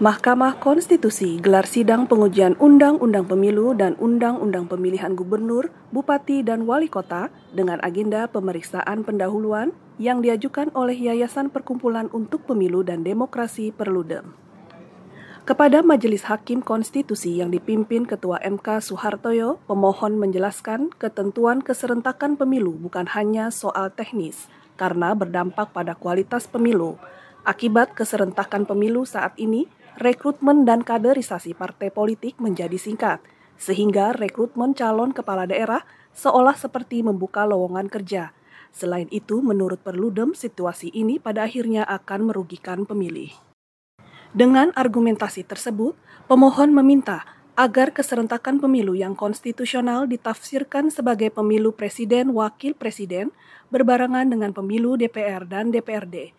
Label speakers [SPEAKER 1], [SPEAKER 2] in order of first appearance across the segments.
[SPEAKER 1] Mahkamah Konstitusi gelar sidang pengujian Undang-Undang Pemilu dan Undang-Undang Pemilihan Gubernur, Bupati, dan Wali Kota dengan agenda pemeriksaan pendahuluan yang diajukan oleh Yayasan Perkumpulan untuk Pemilu dan Demokrasi Perludem. Kepada Majelis Hakim Konstitusi yang dipimpin Ketua MK Suhartoyo, pemohon menjelaskan ketentuan keserentakan pemilu bukan hanya soal teknis, karena berdampak pada kualitas pemilu. Akibat keserentakan pemilu saat ini, rekrutmen dan kaderisasi partai politik menjadi singkat, sehingga rekrutmen calon kepala daerah seolah seperti membuka lowongan kerja. Selain itu, menurut Perludem, situasi ini pada akhirnya akan merugikan pemilih. Dengan argumentasi tersebut, pemohon meminta agar keserentakan pemilu yang konstitusional ditafsirkan sebagai pemilu presiden, wakil presiden, berbarengan dengan pemilu DPR dan DPRD.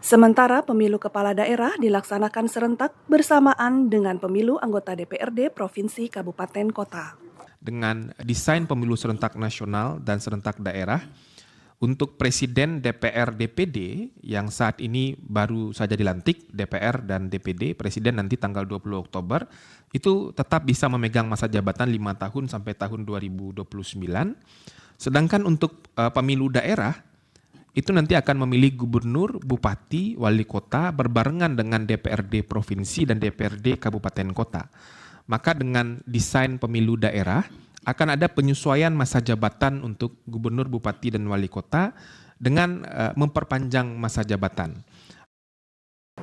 [SPEAKER 1] Sementara pemilu kepala daerah dilaksanakan serentak bersamaan dengan pemilu anggota DPRD provinsi kabupaten kota.
[SPEAKER 2] Dengan desain pemilu serentak nasional dan serentak daerah, untuk presiden DPR DPD yang saat ini baru saja dilantik DPR dan DPD presiden nanti tanggal 20 Oktober itu tetap bisa memegang masa jabatan 5 tahun sampai tahun 2029 sedangkan untuk eh, pemilu daerah itu nanti akan memilih gubernur, bupati, wali kota berbarengan dengan DPRD provinsi dan DPRD kabupaten kota. Maka dengan desain pemilu daerah akan ada penyesuaian masa jabatan untuk gubernur, bupati dan wali kota dengan eh, memperpanjang masa jabatan.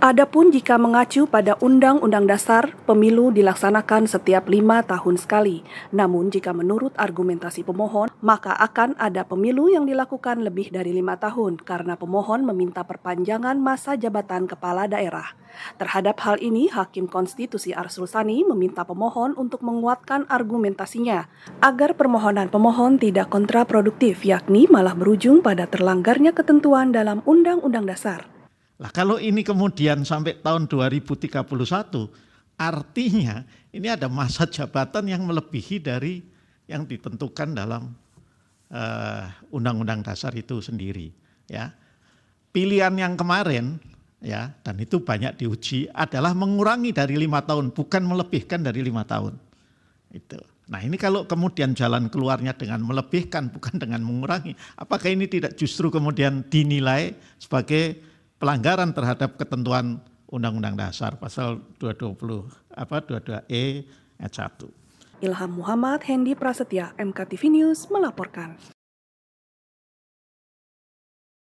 [SPEAKER 1] Adapun jika mengacu pada Undang-Undang Dasar, pemilu dilaksanakan setiap lima tahun sekali. Namun jika menurut argumentasi pemohon, maka akan ada pemilu yang dilakukan lebih dari lima tahun karena pemohon meminta perpanjangan masa jabatan kepala daerah. Terhadap hal ini, Hakim Konstitusi Arsul Sani meminta pemohon untuk menguatkan argumentasinya agar permohonan pemohon tidak kontraproduktif yakni malah berujung pada terlanggarnya ketentuan dalam Undang-Undang Dasar.
[SPEAKER 3] Lah kalau ini kemudian sampai tahun 2031 artinya ini ada masa jabatan yang melebihi dari yang ditentukan dalam eh, undang-undang uh, dasar itu sendiri ya. Pilihan yang kemarin ya dan itu banyak diuji adalah mengurangi dari lima tahun bukan melebihkan dari lima tahun. Itu. Nah ini kalau kemudian jalan keluarnya dengan melebihkan bukan dengan mengurangi, apakah ini tidak justru kemudian dinilai sebagai pelanggaran terhadap ketentuan Undang-Undang Dasar pasal 220 apa 22E ayat
[SPEAKER 1] 1. Ilham Muhammad Hendi Prasetya, MKTV News melaporkan.